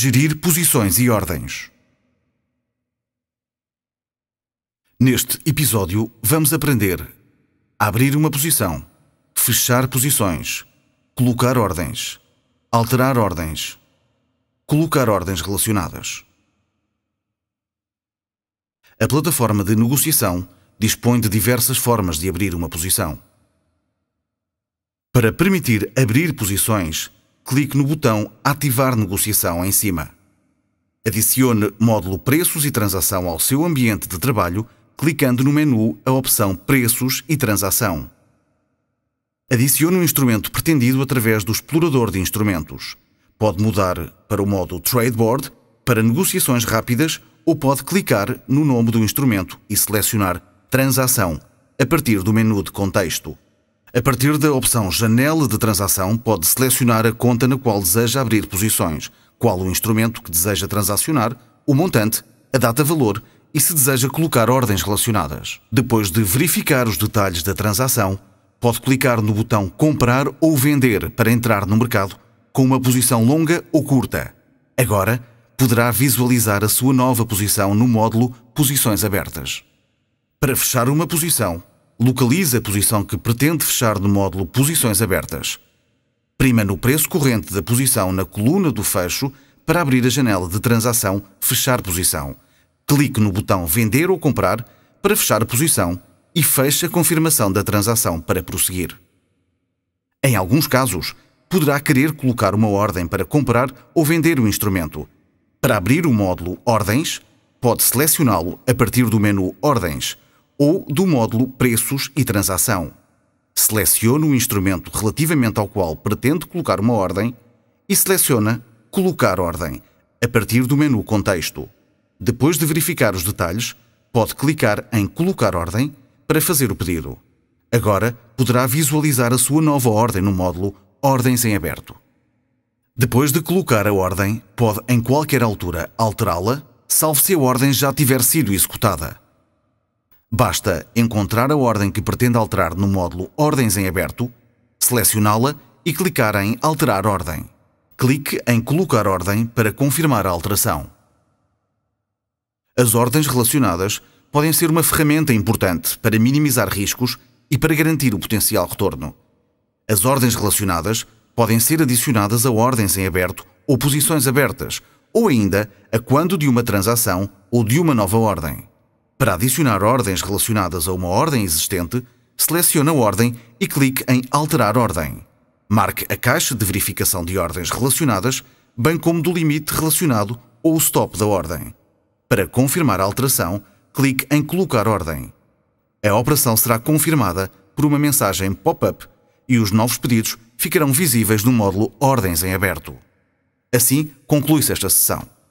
Gerir posições e ordens. Neste episódio, vamos aprender a abrir uma posição, fechar posições, colocar ordens, alterar ordens, colocar ordens relacionadas. A plataforma de negociação dispõe de diversas formas de abrir uma posição. Para permitir abrir posições, clique no botão Ativar negociação em cima. Adicione módulo Preços e Transação ao seu ambiente de trabalho, clicando no menu a opção Preços e Transação. Adicione o instrumento pretendido através do explorador de instrumentos. Pode mudar para o modo Board para negociações rápidas ou pode clicar no nome do instrumento e selecionar Transação a partir do menu de contexto. A partir da opção Janela de Transação, pode selecionar a conta na qual deseja abrir posições, qual o instrumento que deseja transacionar, o montante, a data-valor e se deseja colocar ordens relacionadas. Depois de verificar os detalhes da transação, pode clicar no botão Comprar ou Vender para entrar no mercado com uma posição longa ou curta. Agora, poderá visualizar a sua nova posição no módulo Posições Abertas. Para fechar uma posição, localiza a posição que pretende fechar no módulo Posições Abertas. Prima no preço corrente da posição na coluna do fecho para abrir a janela de transação Fechar Posição. Clique no botão Vender ou Comprar para fechar a posição e feche a confirmação da transação para prosseguir. Em alguns casos, poderá querer colocar uma ordem para comprar ou vender o instrumento. Para abrir o módulo Ordens, pode selecioná-lo a partir do menu Ordens – ou do módulo Preços e Transação. Seleciona o instrumento relativamente ao qual pretende colocar uma ordem e seleciona Colocar ordem, a partir do menu Contexto. Depois de verificar os detalhes, pode clicar em Colocar ordem para fazer o pedido. Agora poderá visualizar a sua nova ordem no módulo Ordens em Aberto. Depois de colocar a ordem, pode em qualquer altura alterá-la, salvo se a ordem já tiver sido executada. Basta encontrar a ordem que pretende alterar no módulo Ordens em aberto, selecioná-la e clicar em Alterar ordem. Clique em Colocar ordem para confirmar a alteração. As ordens relacionadas podem ser uma ferramenta importante para minimizar riscos e para garantir o potencial retorno. As ordens relacionadas podem ser adicionadas a ordens em aberto ou posições abertas, ou ainda a quando de uma transação ou de uma nova ordem. Para adicionar ordens relacionadas a uma ordem existente, selecione a ordem e clique em Alterar ordem. Marque a caixa de verificação de ordens relacionadas, bem como do limite relacionado ou o stop da ordem. Para confirmar a alteração, clique em Colocar ordem. A operação será confirmada por uma mensagem pop-up e os novos pedidos ficarão visíveis no módulo Ordens em aberto. Assim, conclui-se esta sessão.